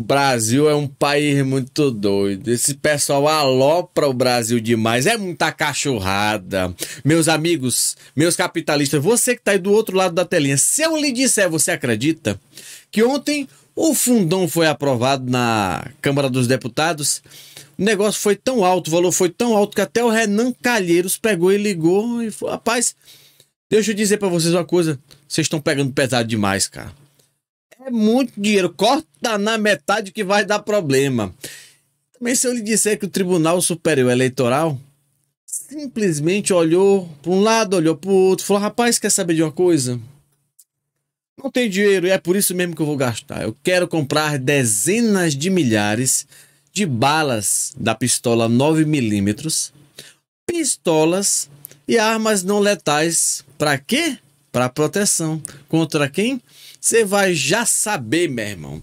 Brasil é um país muito doido. Esse pessoal alopra o Brasil demais. É muita cachorrada. Meus amigos, meus capitalistas, você que está aí do outro lado da telinha, se eu lhe disser, você acredita que ontem o fundão foi aprovado na Câmara dos Deputados? O negócio foi tão alto, o valor foi tão alto que até o Renan Calheiros pegou e ligou e falou: rapaz, deixa eu dizer para vocês uma coisa, vocês estão pegando pesado demais, cara. É muito dinheiro. Corta na metade que vai dar problema. Também se eu lhe disser que o Tribunal Superior Eleitoral simplesmente olhou para um lado, olhou para o outro, falou: rapaz, quer saber de uma coisa? Não tem dinheiro e é por isso mesmo que eu vou gastar. Eu quero comprar dezenas de milhares de balas da pistola 9mm, pistolas e armas não letais. Para quê? Para proteção. Contra quem? você vai já saber, meu irmão.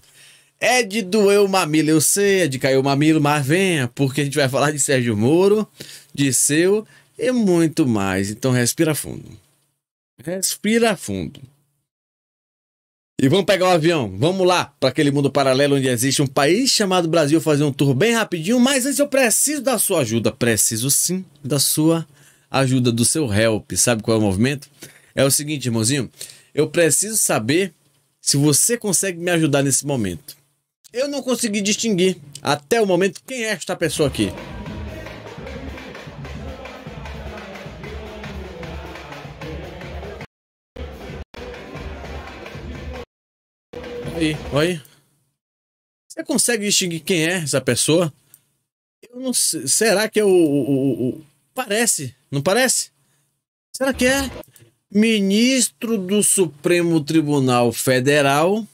É de doer o mamilo, eu sei, é de cair o mamilo, mas venha, porque a gente vai falar de Sérgio Moro, de seu e muito mais. Então respira fundo. Respira fundo. E vamos pegar o um avião, vamos lá para aquele mundo paralelo onde existe um país chamado Brasil fazer um tour bem rapidinho, mas antes eu preciso da sua ajuda, preciso sim da sua ajuda, do seu help. Sabe qual é o movimento? É o seguinte, irmãozinho, eu preciso saber se você consegue me ajudar nesse momento. Eu não consegui distinguir até o momento quem é esta pessoa aqui. Aí, oi! Você consegue distinguir quem é essa pessoa? Eu não sei. Será que é o, o, o, o... Parece, não parece? Será que é? ministro do Supremo Tribunal Federal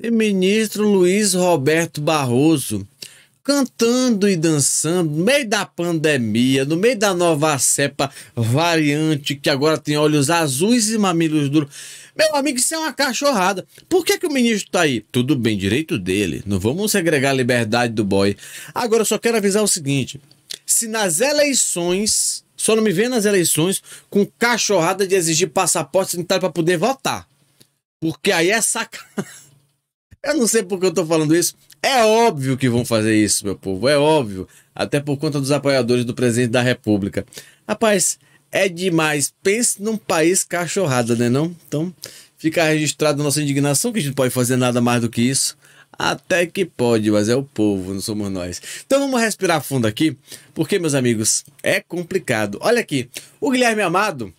e ministro Luiz Roberto Barroso, cantando e dançando no meio da pandemia, no meio da nova cepa variante que agora tem olhos azuis e mamilos duros. Meu amigo, isso é uma cachorrada. Por que, que o ministro tá aí? Tudo bem, direito dele. Não vamos segregar a liberdade do boy. Agora, eu só quero avisar o seguinte: se nas eleições só não me vê nas eleições com cachorrada de exigir passaporte sanitário para poder votar. Porque aí é saca. eu não sei por que eu tô falando isso. É óbvio que vão fazer isso, meu povo. É óbvio. Até por conta dos apoiadores do presidente da República. Rapaz, é demais. Pense num país cachorrada, né não? Então, fica registrada nossa indignação, que a gente não pode fazer nada mais do que isso. Até que pode, mas é o povo, não somos nós. Então vamos respirar fundo aqui, porque, meus amigos, é complicado. Olha aqui, o Guilherme Amado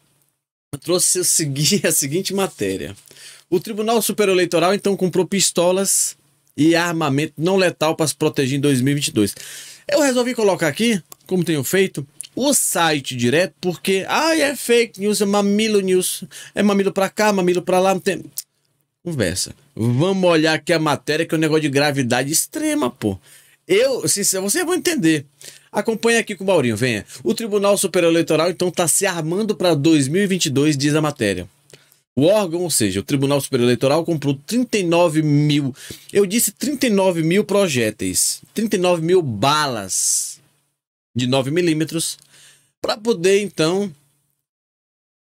trouxe a seguinte matéria. O Tribunal Superior Eleitoral então comprou pistolas e armamento não letal para se proteger em 2022. Eu resolvi colocar aqui, como tenho feito, o site direto, porque ah, é fake news, é mamilo news, é mamilo para cá, mamilo para lá, não tem conversa. Vamos olhar aqui a matéria, que é um negócio de gravidade extrema, pô. Eu, sincero, você vai entender. Acompanhe aqui com o Maurinho, venha. O Tribunal Superior Eleitoral, então, está se armando para 2022, diz a matéria. O órgão, ou seja, o Tribunal Superior Eleitoral, comprou 39 mil, eu disse 39 mil projéteis, 39 mil balas de 9 milímetros, para poder, então,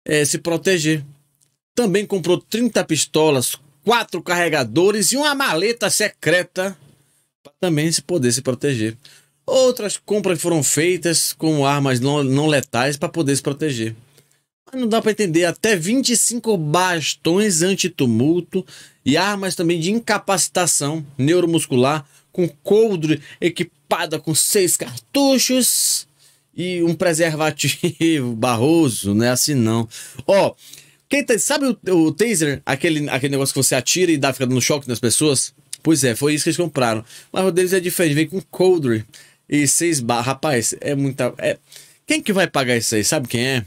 é, se proteger. Também comprou 30 pistolas quatro carregadores e uma maleta secreta para também se poder se proteger. Outras compras foram feitas com armas não, não letais para poder se proteger. Mas não dá para entender, até 25 bastões antitumulto e armas também de incapacitação neuromuscular com coldre equipada com seis cartuchos e um preservativo barroso, né? Assim não. Ó, oh, quem tá, sabe o, o, taser? Aquele, aquele negócio que você atira e dá ficando no choque nas pessoas? Pois é, foi isso que eles compraram. Mas o deles é diferente, vem com coldre e seis barras. Rapaz, é muita. É... Quem que vai pagar isso aí? Sabe quem é?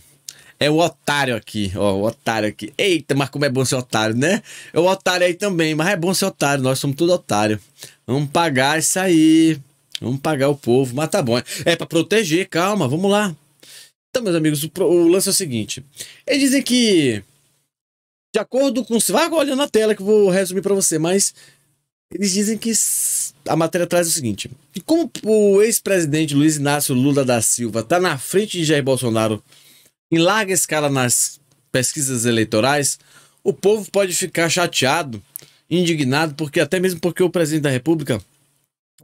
É o otário aqui, ó, o otário aqui. Eita, mas como é bom ser otário, né? É o otário aí também, mas é bom ser otário, nós somos tudo otário. Vamos pagar isso aí. Vamos pagar o povo, mas tá bom. É para proteger, calma, vamos lá. Então, meus amigos, o, o lance é o seguinte. Eles dizem que de acordo com. Vai olhando na tela que eu vou resumir para você, mas eles dizem que a matéria traz o seguinte: que como o ex-presidente Luiz Inácio Lula da Silva está na frente de Jair Bolsonaro em larga escala nas pesquisas eleitorais, o povo pode ficar chateado, indignado, porque até mesmo porque o presidente da República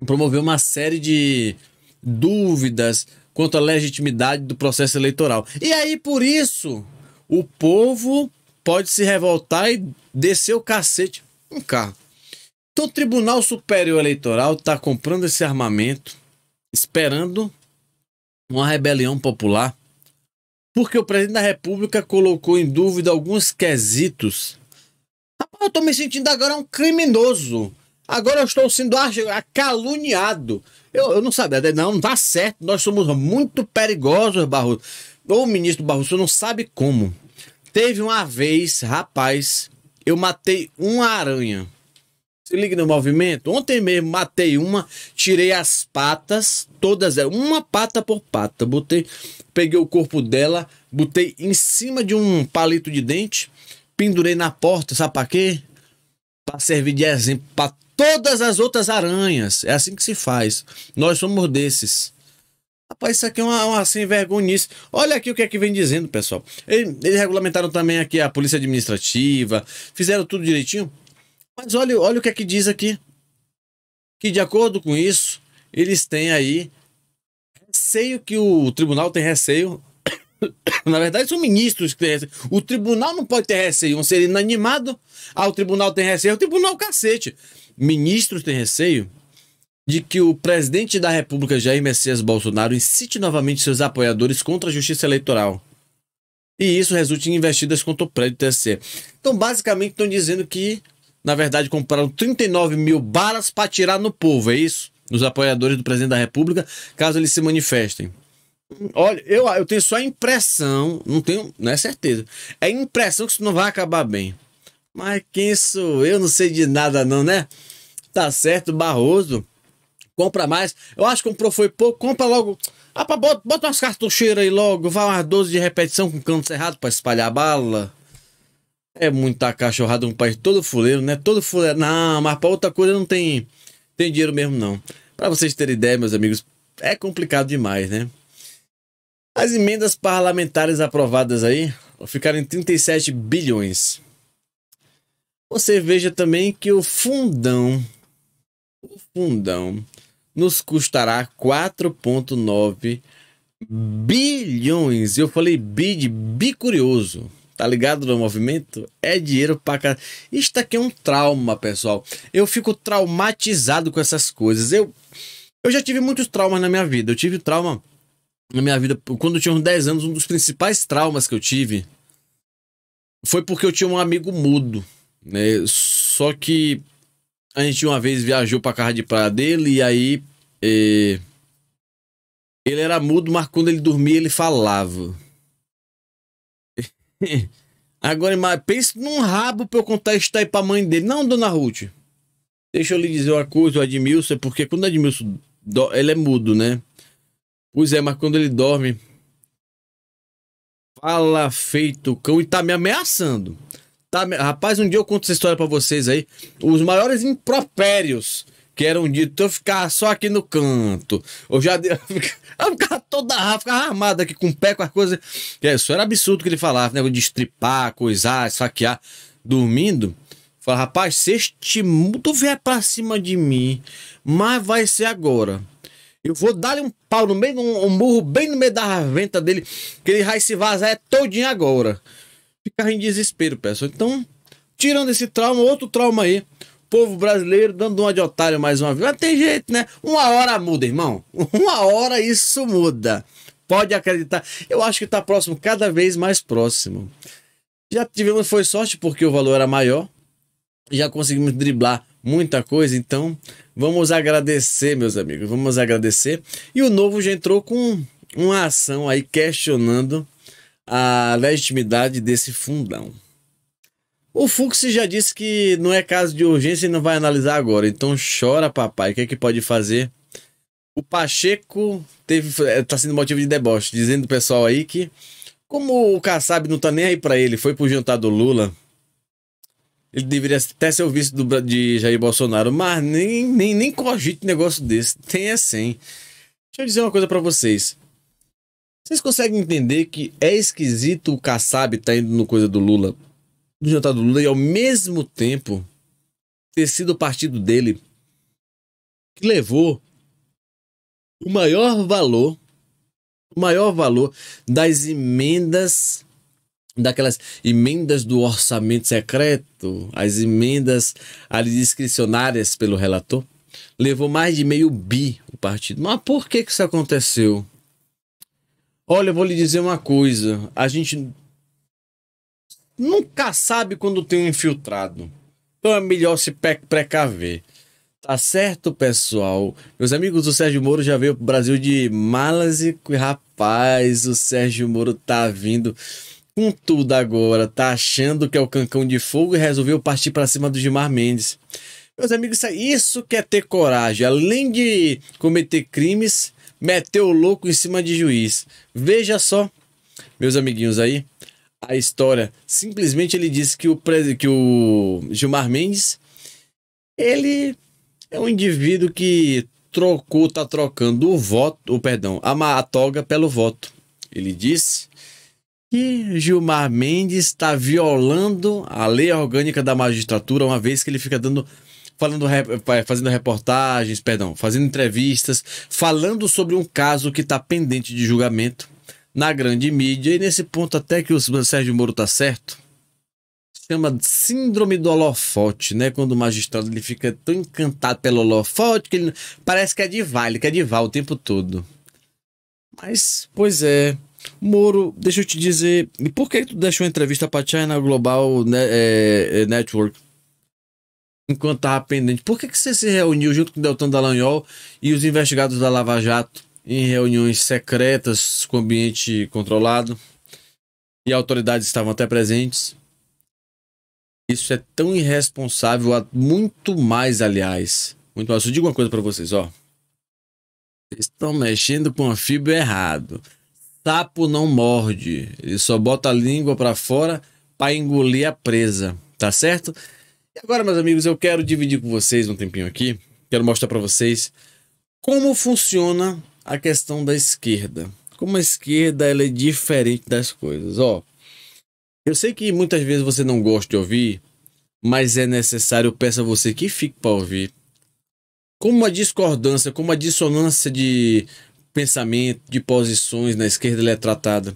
promoveu uma série de dúvidas quanto à legitimidade do processo eleitoral. E aí por isso o povo pode se revoltar e descer o cacete um carro. Então o Tribunal Superior Eleitoral está comprando esse armamento, esperando uma rebelião popular, porque o presidente da República colocou em dúvida alguns quesitos. Rapaz, eu estou me sentindo agora um criminoso. Agora eu estou sendo caluniado. Eu, eu não sabia, não, não tá certo. Nós somos muito perigosos, Barroso. Ô ministro Barroso, você não sabe como. Teve uma vez, rapaz, eu matei uma aranha. Se liga no movimento. Ontem mesmo matei uma, tirei as patas, todas elas, uma pata por pata. Botei, peguei o corpo dela, botei em cima de um palito de dente, pendurei na porta, sabe pra quê? Pra servir de exemplo pra todas as outras aranhas. É assim que se faz. Nós somos desses. Rapaz, isso aqui é uma, uma sem vergonha vergonhice. Olha aqui o que é que vem dizendo, pessoal. Eles, eles regulamentaram também aqui a polícia administrativa, fizeram tudo direitinho. Mas olha, olha o que é que diz aqui. Que de acordo com isso, eles têm aí receio que o tribunal tem receio. Na verdade, são ministros que têm receio. O tribunal não pode ter receio. Um ser inanimado, ah, o tribunal tem receio. O tribunal, é cacete. Ministros têm receio de que o presidente da República, Jair Messias Bolsonaro, incite novamente seus apoiadores contra a justiça eleitoral. E isso resulte em investidas contra o prédio TSE. Então, basicamente, estão dizendo que, na verdade, compraram 39 mil balas para tirar no povo, é isso? Nos apoiadores do presidente da República, caso eles se manifestem. Olha, eu, eu tenho só a impressão, não tenho, não é certeza. É impressão que isso não vai acabar bem. Mas quem sou eu? Não sei de nada, não, né? Tá certo, Barroso compra mais. Eu acho que comprou foi pouco, compra logo. Ah, bota, bota umas cartucheiras aí logo, vai umas 12 de repetição com canto cerrado para espalhar bala. É muita cachorrada um país todo fuleiro, né? Todo fuleiro. Não, mas para outra coisa não tem, tem dinheiro mesmo, não. Para vocês terem ideia, meus amigos, é complicado demais, né? As emendas parlamentares aprovadas aí ficaram em 37 bilhões. Você veja também que o fundão, o fundão nos custará 4,9 bilhões. Eu falei bi de bicurioso. Tá ligado no movimento? É dinheiro pra caralho. Isto aqui é um trauma, pessoal. Eu fico traumatizado com essas coisas. Eu, eu já tive muitos traumas na minha vida. Eu tive trauma na minha vida. Quando eu tinha uns 10 anos, um dos principais traumas que eu tive foi porque eu tinha um amigo mudo. Né? Só que a gente uma vez viajou pra casa de praia dele e aí. É, ele era mudo, mas quando ele dormia, ele falava. Agora, pense num rabo pra eu contar isso aí pra mãe dele. Não, dona Ruth. Deixa eu lhe dizer uma coisa, o Edmilson, é porque quando o Edmilson. Do... Ele é mudo, né? Pois é, mas quando ele dorme. Fala feito cão e tá me ameaçando. Tá, rapaz, um dia eu conto essa história para vocês aí. Os maiores impropérios que eram ditos. Eu ficava só aqui no canto. Eu já eu ficava, toda rafa, ficava armado aqui com o pé, com as coisas. É, isso era absurdo que ele falava, né? de estripar, coisar, saquear. Dormindo, Fala, rapaz, se este mundo vier pra cima de mim, mas vai ser agora. Eu vou dar-lhe um pau no meio, um, um murro bem no meio da venta dele, que ele vai se vazar é todinho agora ficar em desespero, pessoal. Então, tirando esse trauma, outro trauma aí. Povo brasileiro dando uma de otário mais uma vez. Mas tem jeito, né? Uma hora muda, irmão. Uma hora isso muda. Pode acreditar. Eu acho que está próximo, cada vez mais próximo. Já tivemos, foi sorte porque o valor era maior. Já conseguimos driblar muita coisa, então vamos agradecer, meus amigos. Vamos agradecer. E o novo já entrou com uma ação aí questionando a legitimidade desse fundão. O Fux já disse que não é caso de urgência e não vai analisar agora. Então chora, papai. O que é que pode fazer? O Pacheco está eh, sendo motivo de deboche, dizendo o pessoal aí que como o Kassab não tá nem aí para ele, foi o jantar do Lula. Ele deveria até ser o vice do, de Jair Bolsonaro, mas nem, nem, nem cogite negócio desse. Tem é sem. Assim. Deixa eu dizer uma coisa para vocês. Vocês conseguem entender que é esquisito o Kassab tá indo no coisa do Lula, no jantar do Lula, e ao mesmo tempo ter sido o partido dele que levou o maior valor, o maior valor das emendas, daquelas emendas do orçamento secreto, as emendas ali discricionárias pelo relator, levou mais de meio bi o partido. Mas por que, que isso aconteceu? Olha, eu vou lhe dizer uma coisa. A gente nunca sabe quando tem um infiltrado. Então é melhor se precaver. Tá certo, pessoal? Meus amigos, o Sérgio Moro já veio pro Brasil de malas e rapaz, o Sérgio Moro tá vindo com tudo agora. Tá achando que é o cancão de fogo e resolveu partir para cima do Gilmar Mendes. Meus amigos, isso que é ter coragem. Além de cometer crimes, meteu o louco em cima de juiz. Veja só, meus amiguinhos aí, a história. Simplesmente ele disse que o, que o Gilmar Mendes, ele é um indivíduo que trocou, tá trocando o voto, o perdão, a, toga pelo voto. Ele disse que Gilmar Mendes está violando a lei orgânica da magistratura, uma vez que ele fica dando falando, fazendo reportagens, perdão, fazendo entrevistas, falando sobre um caso que está pendente de julgamento na grande mídia. E nesse ponto, até que o Sérgio Moro está certo, chama síndrome do holofote, né? Quando o magistrado ele fica tão encantado pelo holofote que ele parece que é de vale, que é de val o tempo todo. Mas, pois é. Moro, deixa eu te dizer, e por que tu deixou a entrevista para China Global né, é, é Network? enquanto estava pendente. Por que, que você se reuniu junto com Deltan Dallagnol e os investigados da Lava Jato em reuniões secretas com ambiente controlado? E autoridades estavam até presentes. Isso é tão irresponsável, muito mais, aliás. Muito mais. Eu digo uma coisa para vocês, ó. Vocês estão mexendo com a fibra errado. Sapo não morde. Ele só bota a língua para fora para engolir a presa, tá certo? agora, meus amigos, eu quero dividir com vocês um tempinho aqui. Quero mostrar para vocês como funciona a questão da esquerda. Como a esquerda ela é diferente das coisas. Ó, eu sei que muitas vezes você não gosta de ouvir, mas é necessário. Eu peço a você que fique para ouvir. Como uma discordância, como uma dissonância de pensamento, de posições na esquerda ela é tratada.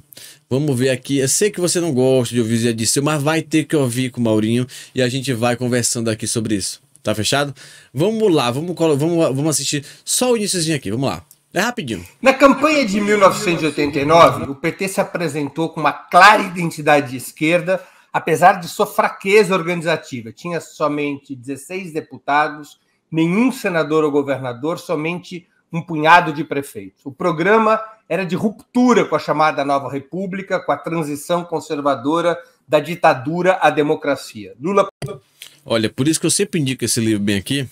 Vamos ver aqui. Eu sei que você não gosta de ouvir Zé Dirceu, mas vai ter que ouvir com o Maurinho e a gente vai conversando aqui sobre isso. Tá fechado? Vamos lá, vamos, vamos, vamos assistir só o iníciozinho aqui. Vamos lá. É rapidinho. Na campanha de 1989, o PT se apresentou com uma clara identidade de esquerda, apesar de sua fraqueza organizativa. Tinha somente 16 deputados, nenhum senador ou governador, somente um punhado de prefeitos. O programa era de ruptura com a chamada Nova República, com a transição conservadora da ditadura à democracia. Lula. Olha, por isso que eu sempre indico esse livro bem aqui,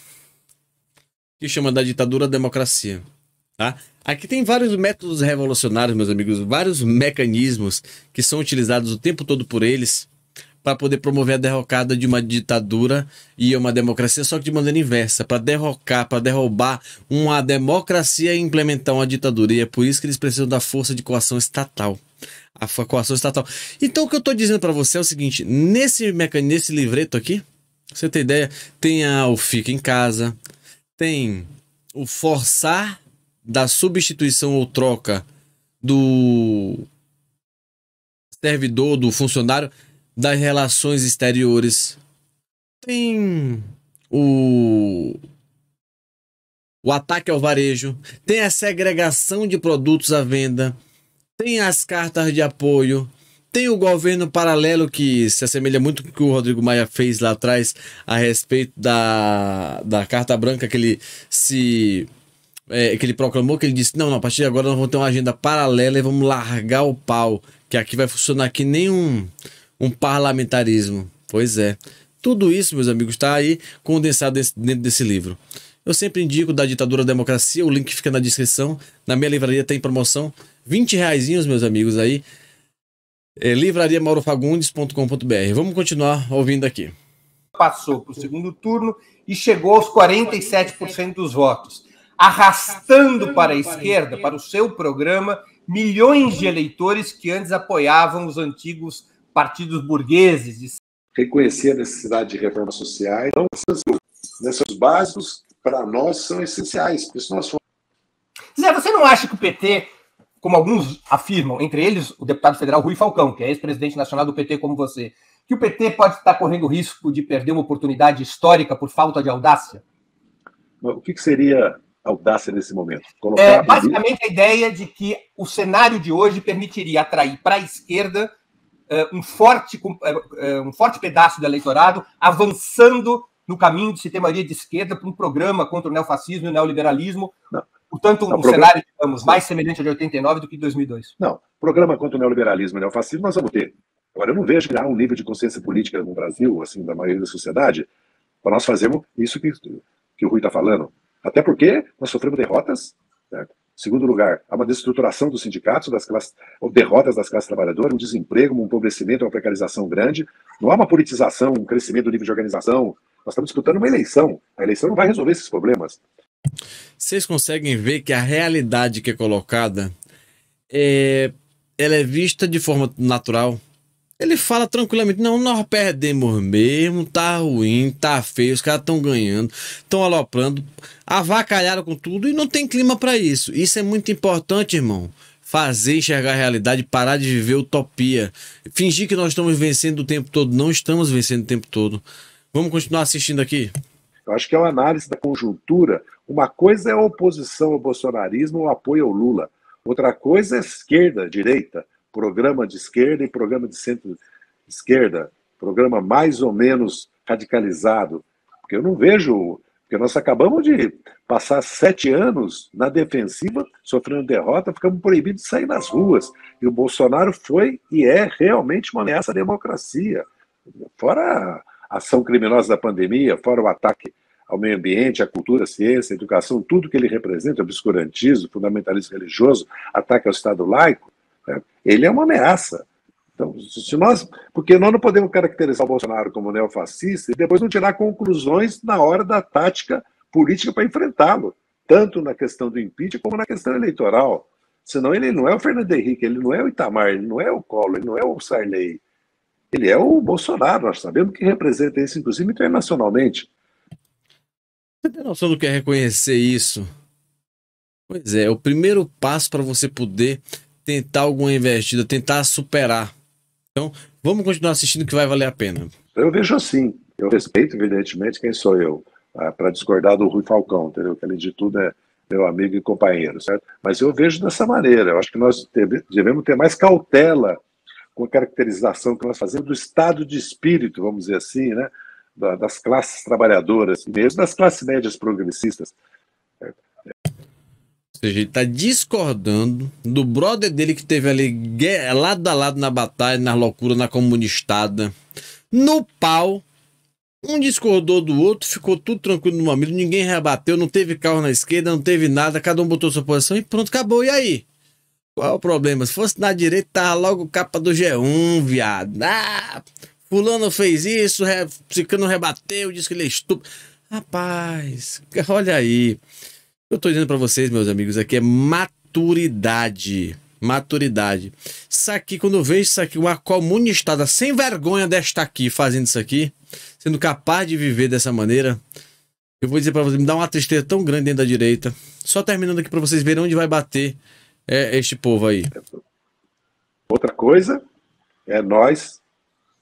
que chama Da Ditadura à Democracia. Tá? Aqui tem vários métodos revolucionários, meus amigos, vários mecanismos que são utilizados o tempo todo por eles para poder promover a derrocada de uma ditadura e uma democracia, só que de maneira inversa, para derrocar, para derrubar uma democracia e implementar uma ditadura. E é por isso que eles precisam da força de coação estatal. A coação estatal. Então o que eu estou dizendo para você é o seguinte, nesse mecanismo, nesse livreto aqui, você tem ideia, tem a, o fica em casa, tem o forçar da substituição ou troca do servidor, do funcionário das relações exteriores. Tem o o ataque ao varejo, tem a segregação de produtos à venda, tem as cartas de apoio, tem o governo paralelo que se assemelha muito com o que o Rodrigo Maia fez lá atrás a respeito da, da carta branca que ele se é, que ele proclamou que ele disse não, não, a partir de agora nós vamos ter uma agenda paralela e vamos largar o pau que aqui vai funcionar que nem um um parlamentarismo. Pois é. Tudo isso, meus amigos, está aí condensado dentro desse livro. Eu sempre indico da ditadura à democracia, o link fica na descrição. Na minha livraria tem promoção. 20 reais, meus amigos, aí. É livrariamaurofagundes.com.br. Vamos continuar ouvindo aqui. Passou para o segundo turno e chegou aos 47% dos votos, arrastando para a esquerda, para o seu programa, milhões de eleitores que antes apoiavam os antigos partidos burgueses. De... Reconhecer a necessidade de reformas sociais. Então, esses né, básicos, para nós, são essenciais. nós Zé, você não acha que o PT, como alguns afirmam, entre eles o deputado federal Rui Falcão, que é ex-presidente nacional do PT como você, que o PT pode estar correndo risco de perder uma oportunidade histórica por falta de audácia? O que, seria audácia nesse momento? Colocar é, basicamente, a ideia de que o cenário de hoje permitiria atrair para a esquerda eh, um forte, eh, eh, um forte pedaço do eleitorado avançando no caminho de se ter maioria de esquerda para um programa contra o neofascismo e o neoliberalismo. Não. Portanto, um não, programa... cenário, digamos, mais semelhante ao de 89 do que de 2002. Não, programa contra o neoliberalismo e o neofascismo nós vamos ter. Agora, eu não vejo que há um nível de consciência política no Brasil, assim, da maioria da sociedade, para nós fazermos isso que, que o Rui está falando. Até porque nós sofremos derrotas certo? Segundo lugar, há uma destruturação dos sindicatos, das classes, ou derrotas das classes trabalhadoras, um desemprego, um empobrecimento, uma precarização grande. Não há uma politização, um crescimento do nível de organização. Nós estamos disputando uma eleição. A eleição não vai resolver esses problemas. Vocês conseguem ver que a realidade que é colocada é, ela é vista de forma natural, ele fala tranquilamente: não, nós perdemos mesmo, tá ruim, tá feio, os caras estão ganhando, estão aloprando, avacalharam com tudo e não tem clima para isso. Isso é muito importante, irmão. Fazer enxergar a realidade, parar de viver utopia. Fingir que nós estamos vencendo o tempo todo. Não estamos vencendo o tempo todo. Vamos continuar assistindo aqui? Eu acho que é uma análise da conjuntura. Uma coisa é a oposição ao bolsonarismo, ou apoio ao Lula. Outra coisa é esquerda, direita programa de esquerda e programa de centro-esquerda, programa mais ou menos radicalizado, porque eu não vejo, porque nós acabamos de passar sete anos na defensiva, sofrendo derrota, ficamos proibidos de sair nas ruas, e o Bolsonaro foi e é realmente uma ameaça à democracia, fora a ação criminosa da pandemia, fora o ataque ao meio ambiente, à cultura, à ciência, à educação, tudo que ele representa, obscurantismo, fundamentalismo religioso, ataque ao Estado laico, né? Ele é uma ameaça. Então, se nós, porque nós não podemos caracterizar o Bolsonaro como neofascista e depois não tirar conclusões na hora da tática política para enfrentá-lo, tanto na questão do impeachment como na questão eleitoral. Senão ele não é o Fernando Henrique, ele não é o Itamar, ele não é o Collor, ele não é o Sarney. Ele é o Bolsonaro, nós sabemos que representa isso, inclusive internacionalmente. Você tem noção do que é reconhecer isso? Pois é, é o primeiro passo para você poder tentar alguma investida, tentar superar. Então, vamos continuar assistindo que vai valer a pena. Eu vejo assim. Eu respeito, evidentemente, quem sou eu ah, para discordar do Rui Falcão, entendeu? Que, além de tudo, é meu amigo e companheiro, certo? Mas eu vejo dessa maneira. Eu acho que nós devemos ter mais cautela com a caracterização que nós fazemos do estado de espírito, vamos dizer assim, né? das classes trabalhadoras, mesmo das classes médias progressistas seja, ele está discordando do brother dele que teve ali lado a lado na batalha, na loucura, na comunistada, no pau. Um discordou do outro, ficou tudo tranquilo no mamilo, ninguém rebateu, não teve carro na esquerda, não teve nada, cada um botou sua posição e pronto, acabou. E aí? Qual é o problema? Se fosse na direita, tava logo capa do G1, viado. Ah, fulano fez isso, re... Cicano rebateu, disse que ele é estúpido. Rapaz, olha aí. Eu tô dizendo para vocês, meus amigos, aqui é maturidade. Maturidade. Isso aqui, quando eu vejo isso aqui, uma comunistada sem vergonha desta aqui, fazendo isso aqui, sendo capaz de viver dessa maneira, eu vou dizer para vocês, me dá uma tristeza tão grande dentro da direita. Só terminando aqui para vocês verem onde vai bater é, este povo aí. Outra coisa é nós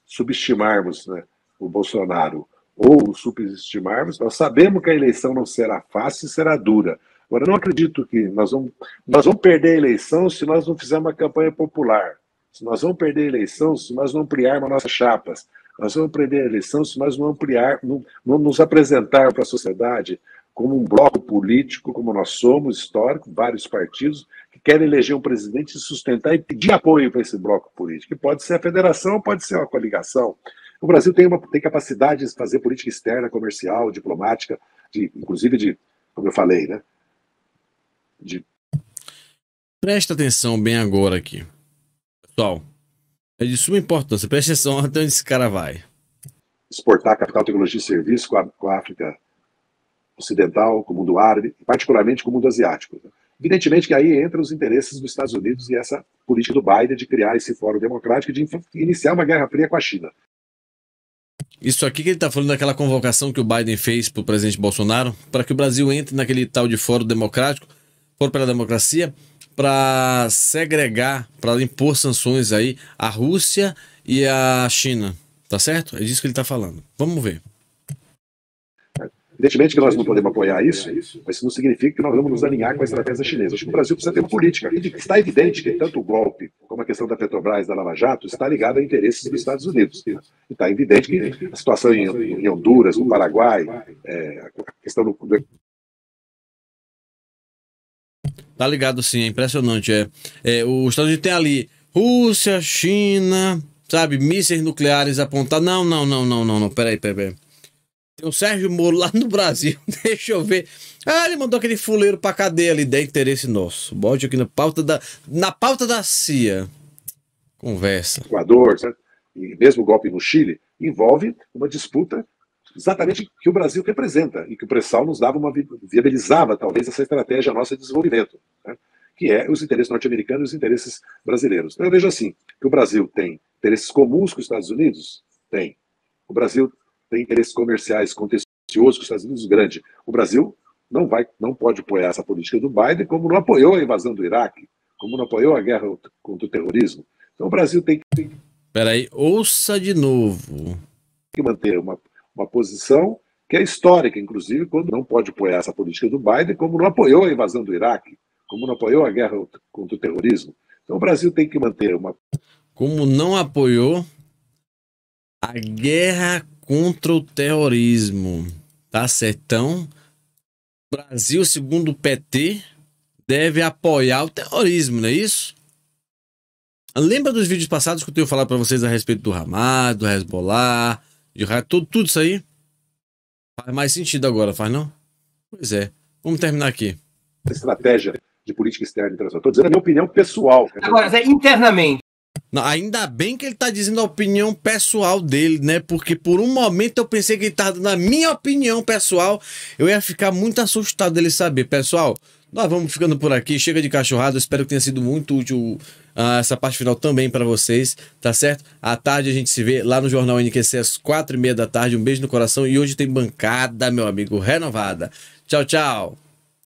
subestimarmos né, o Bolsonaro ou superestimarmos, nós sabemos que a eleição não será fácil e será dura. Agora, não acredito que nós vamos, nós vamos perder a eleição se nós não fizermos uma campanha popular. Se nós vamos perder a eleição se nós não ampliarmos nossas chapas. Nós vamos perder a eleição se nós não ampliar, não, não nos apresentar para a sociedade como um bloco político, como nós somos, histórico, vários partidos, que querem eleger um presidente e sustentar e pedir apoio para esse bloco político. Que pode ser a federação, pode ser uma coligação. O Brasil tem, uma, tem capacidade de fazer política externa, comercial, diplomática, de, inclusive de, como eu falei, né? De... Presta atenção bem agora aqui. Pessoal, é de suma importância. Presta atenção até onde esse cara vai. Exportar capital, tecnologia e serviço com a, com a África Ocidental, com o mundo árabe, particularmente com o mundo asiático. Evidentemente que aí entram os interesses dos Estados Unidos e essa política do Biden de criar esse fórum democrático e de iniciar uma guerra fria com a China. Isso aqui que ele está falando daquela convocação que o Biden fez para o presidente Bolsonaro, para que o Brasil entre naquele tal de fórum democrático, fórum pela democracia, para segregar, para impor sanções aí à Rússia e à China. Tá certo? É disso que ele está falando. Vamos ver. Evidentemente que nós não podemos apoiar isso, mas isso não significa que nós vamos nos alinhar com a estratégia chinesa. Acho que o Brasil precisa ter uma política. Está evidente que tanto o golpe como a questão da Petrobras, da Lava Jato, está ligada a interesses dos Estados Unidos. E está evidente que a situação em, em Honduras, no Paraguai, é, a questão do, do Tá ligado sim, é impressionante. É. é os Estados Unidos tem ali Rússia, China, sabe, mísseis nucleares apontados. Não, não, não, não, não, não. Peraí, peraí. peraí. Tem o Sérgio Moro lá no Brasil, deixa eu ver. Ah, ele mandou aquele fuleiro pra cadeia ali, de interesse nosso. Bote aqui na pauta da, na pauta da CIA. Conversa. Equador, e mesmo o golpe no Chile, envolve uma disputa exatamente que o Brasil representa e que o pré-sal nos dava uma viabilizava talvez essa estratégia nossa de desenvolvimento, né? que é os interesses norte-americanos e os interesses brasileiros. Então eu vejo assim que o Brasil tem interesses comuns com os Estados Unidos, tem. O Brasil tem interesses comerciais contenciosos com os Estados Unidos grande. O Brasil não vai, não pode apoiar essa política do Biden, como não apoiou a invasão do Iraque, como não apoiou a guerra contra o terrorismo. Então o Brasil tem que. Peraí, ouça de novo. Que manter uma, uma posição que é histórica, inclusive, quando não pode apoiar essa política do Biden, como não apoiou a invasão do Iraque, como não apoiou a guerra contra o terrorismo. Então o Brasil tem que manter uma. Como não apoiou a guerra contra o terrorismo. Tá certão? Então, Brasil, segundo o PT, deve apoiar o terrorismo, não é isso? Lembra dos vídeos passados que eu tenho falado para vocês a respeito do Hamas, do Hezbollah, de tudo, tudo isso aí? Faz mais sentido agora, faz não? Pois é. Vamos terminar aqui. Estratégia de política externa internacional. Estou dizendo a minha opinião pessoal. Agora, internamente, Ainda bem que ele tá dizendo a opinião pessoal dele, né? Porque por um momento eu pensei que ele tava dando a minha opinião pessoal. Eu ia ficar muito assustado dele saber. Pessoal, nós vamos ficando por aqui. Chega de cachorrada. Espero que tenha sido muito útil uh, essa parte final também para vocês, tá certo? À tarde a gente se vê lá no Jornal NQC às quatro e meia da tarde. Um beijo no coração. E hoje tem bancada, meu amigo, renovada. Tchau, tchau.